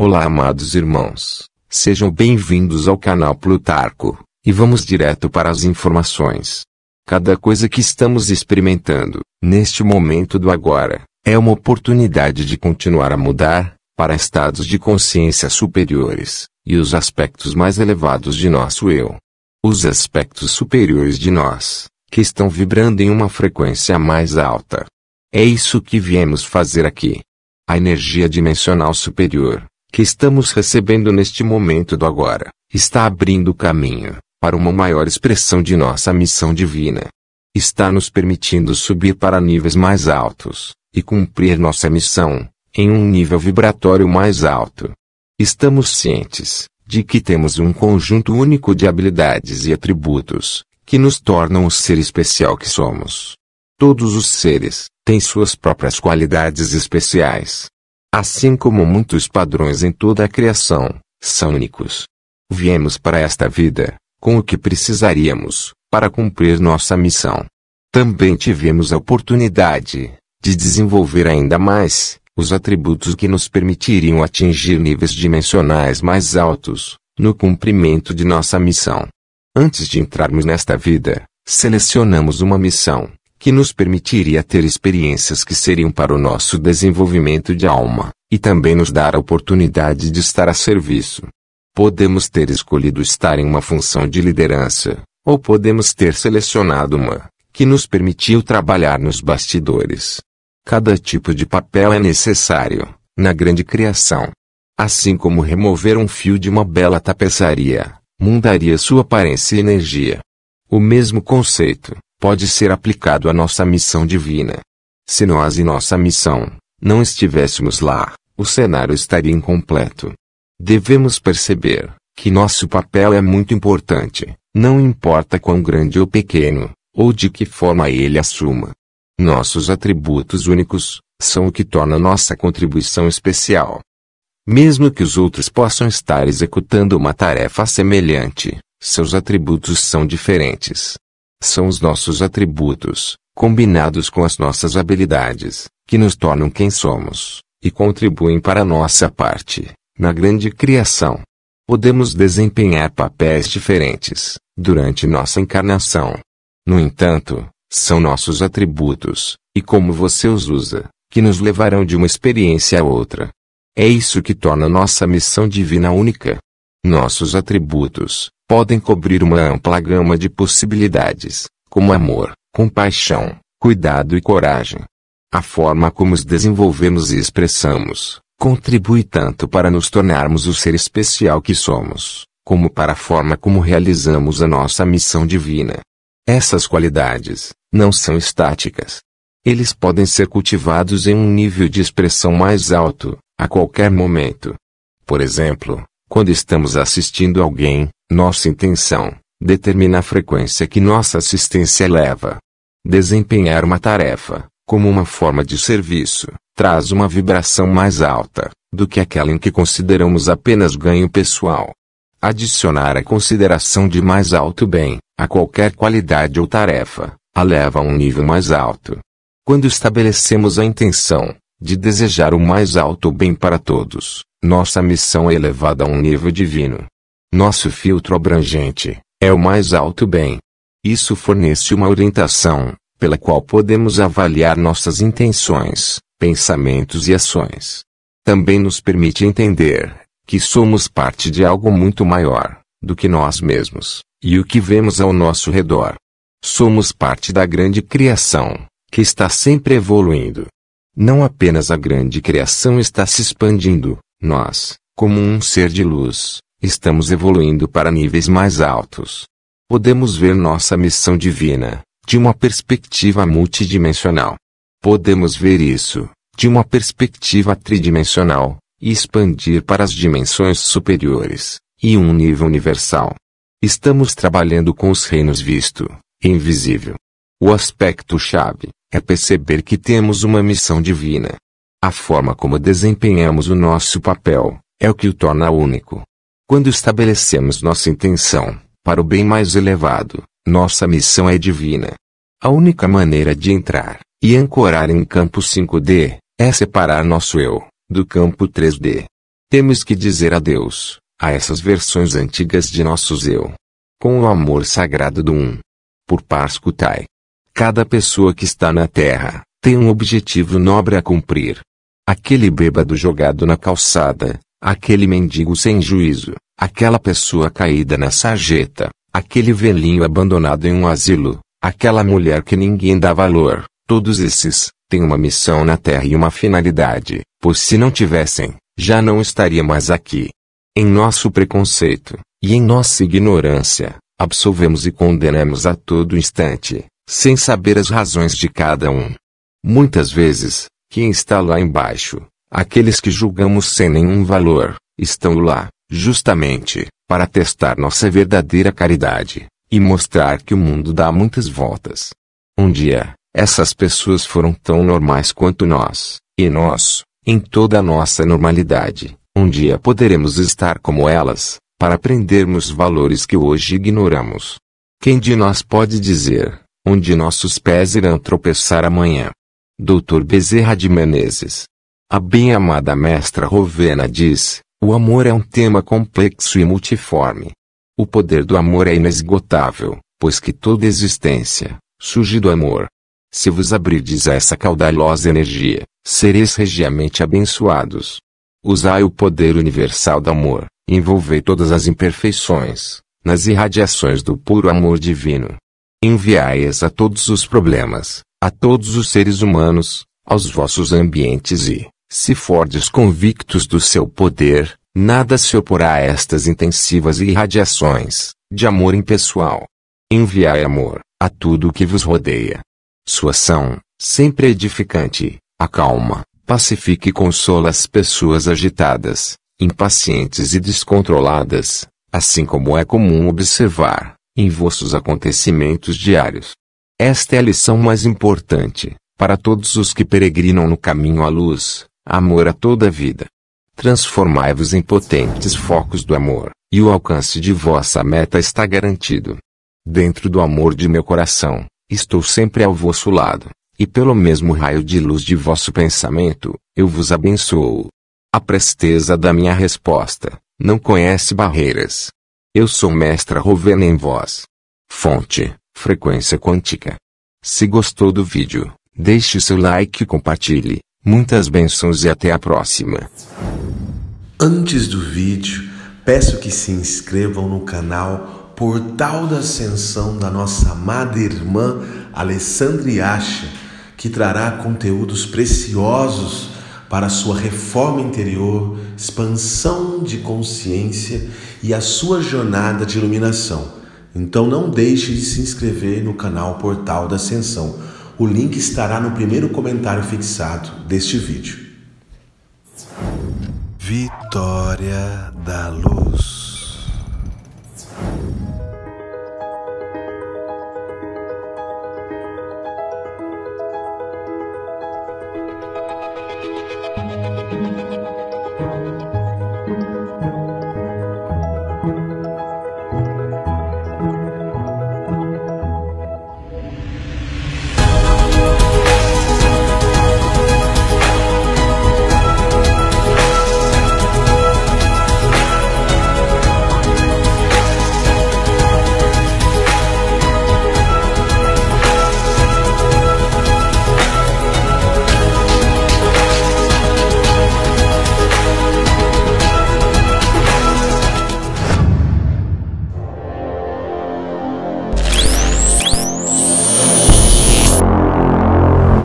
Olá, amados irmãos. Sejam bem-vindos ao canal Plutarco, e vamos direto para as informações. Cada coisa que estamos experimentando, neste momento do agora, é uma oportunidade de continuar a mudar, para estados de consciência superiores, e os aspectos mais elevados de nosso eu. Os aspectos superiores de nós, que estão vibrando em uma frequência mais alta. É isso que viemos fazer aqui. A energia dimensional superior, que estamos recebendo neste momento do agora, está abrindo caminho para uma maior expressão de nossa missão divina. Está nos permitindo subir para níveis mais altos e cumprir nossa missão em um nível vibratório mais alto. Estamos cientes de que temos um conjunto único de habilidades e atributos que nos tornam o ser especial que somos. Todos os seres têm suas próprias qualidades especiais, assim como muitos padrões em toda a criação, são únicos. Viemos para esta vida, com o que precisaríamos, para cumprir nossa missão. Também tivemos a oportunidade, de desenvolver ainda mais, os atributos que nos permitiriam atingir níveis dimensionais mais altos, no cumprimento de nossa missão. Antes de entrarmos nesta vida, selecionamos uma missão, que nos permitiria ter experiências que seriam para o nosso desenvolvimento de alma, e também nos dar a oportunidade de estar a serviço. Podemos ter escolhido estar em uma função de liderança, ou podemos ter selecionado uma, que nos permitiu trabalhar nos bastidores. Cada tipo de papel é necessário, na grande criação. Assim como remover um fio de uma bela tapeçaria, mudaria sua aparência e energia. O mesmo conceito, pode ser aplicado à nossa missão divina. Se nós e nossa missão não estivéssemos lá, o cenário estaria incompleto. Devemos perceber que nosso papel é muito importante, não importa quão grande ou pequeno, ou de que forma ele assuma. Nossos atributos únicos são o que torna nossa contribuição especial. Mesmo que os outros possam estar executando uma tarefa semelhante, seus atributos são diferentes. São os nossos atributos, combinados com as nossas habilidades, que nos tornam quem somos, e contribuem para a nossa parte, na grande criação. Podemos desempenhar papéis diferentes, durante nossa encarnação. No entanto, são nossos atributos, e como você os usa, que nos levarão de uma experiência a outra. É isso que torna nossa missão divina única. Nossos atributos, podem cobrir uma ampla gama de possibilidades, como amor, compaixão, cuidado e coragem. A forma como os desenvolvemos e expressamos contribui tanto para nos tornarmos o ser especial que somos, como para a forma como realizamos a nossa missão divina. Essas qualidades não são estáticas. Eles podem ser cultivados em um nível de expressão mais alto, a qualquer momento. Por exemplo, quando estamos assistindo alguém, nossa intenção determina a frequência que nossa assistência leva. Desempenhar uma tarefa, como uma forma de serviço, traz uma vibração mais alta do que aquela em que consideramos apenas ganho pessoal. Adicionar a consideração de mais alto bem a qualquer qualidade ou tarefa a leva a um nível mais alto. Quando estabelecemos a intenção de desejar o mais alto bem para todos, nossa missão é elevada a um nível divino. Nosso filtro abrangente é o mais alto bem. Isso fornece uma orientação pela qual podemos avaliar nossas intenções, pensamentos e ações. Também nos permite entender que somos parte de algo muito maior do que nós mesmos e o que vemos ao nosso redor. Somos parte da grande criação, que está sempre evoluindo. Não apenas a grande criação está se expandindo, nós, como um ser de luz, Estamos evoluindo para níveis mais altos. Podemos ver nossa missão divina de uma perspectiva multidimensional. Podemos ver isso de uma perspectiva tridimensional e expandir para as dimensões superiores e um nível universal. Estamos trabalhando com os reinos visto e invisível. O aspecto chave é perceber que temos uma missão divina. A forma como desempenhamos o nosso papel é o que o torna único. Quando estabelecemos nossa intenção para o bem mais elevado, nossa missão é divina. A única maneira de entrar e ancorar em campo 5D é separar nosso eu do campo 3D. Temos que dizer adeus a essas versões antigas de nossos eu. Com o amor sagrado do Um. Por Parskutai. Cada pessoa que está na Terra tem um objetivo nobre a cumprir. Aquele bêbado jogado na calçada Aquele mendigo sem juízo, aquela pessoa caída na sarjeta, aquele velhinho abandonado em um asilo, aquela mulher que ninguém dá valor, todos esses, têm uma missão na terra e uma finalidade, pois se não tivessem, já não estaria mais aqui. Em nosso preconceito, e em nossa ignorância, absolvemos e condenamos a todo instante, sem saber as razões de cada um. Muitas vezes, quem está lá embaixo, Aqueles que julgamos sem nenhum valor, estão lá, justamente, para testar nossa verdadeira caridade, e mostrar que o mundo dá muitas voltas. Um dia, essas pessoas foram tão normais quanto nós, e nós, em toda a nossa normalidade, um dia poderemos estar como elas, para aprendermos valores que hoje ignoramos. Quem de nós pode dizer, onde nossos pés irão tropeçar amanhã? Dr. Bezerra de Menezes a bem-amada mestra Rovena diz: o amor é um tema complexo e multiforme. O poder do amor é inesgotável, pois que toda existência surge do amor. Se vos abrides a essa caudalosa energia, sereis regiamente abençoados. Usai o poder universal do amor, envolvei todas as imperfeições, nas irradiações do puro amor divino. Enviai-as a todos os problemas, a todos os seres humanos, aos vossos ambientes e, se fordes convictos do seu poder, nada se oporá a estas intensivas irradiações de amor impessoal. Enviai amor a tudo o que vos rodeia. Sua ação, sempre edificante, acalma, pacifica e consola as pessoas agitadas, impacientes e descontroladas, assim como é comum observar em vossos acontecimentos diários. Esta é a lição mais importante para todos os que peregrinam no caminho à luz, amor a toda a vida. Transformai-vos em potentes focos do amor, e o alcance de vossa meta está garantido. Dentro do amor de meu coração, estou sempre ao vosso lado, e pelo mesmo raio de luz de vosso pensamento, eu vos abençoo. A presteza da minha resposta não conhece barreiras. Eu sou mestra Rovena em vós. Fonte, frequência quântica. Se gostou do vídeo, deixe seu like e compartilhe. Muitas bênçãos e até a próxima. Antes do vídeo, peço que se inscrevam no canal Portal da Ascensão da nossa amada irmã Alessandra Acha, que trará conteúdos preciosos para sua reforma interior, expansão de consciência e a sua jornada de iluminação. Então não deixe de se inscrever no canal Portal da Ascensão o link estará no primeiro comentário fixado deste vídeo. Vitória da Luz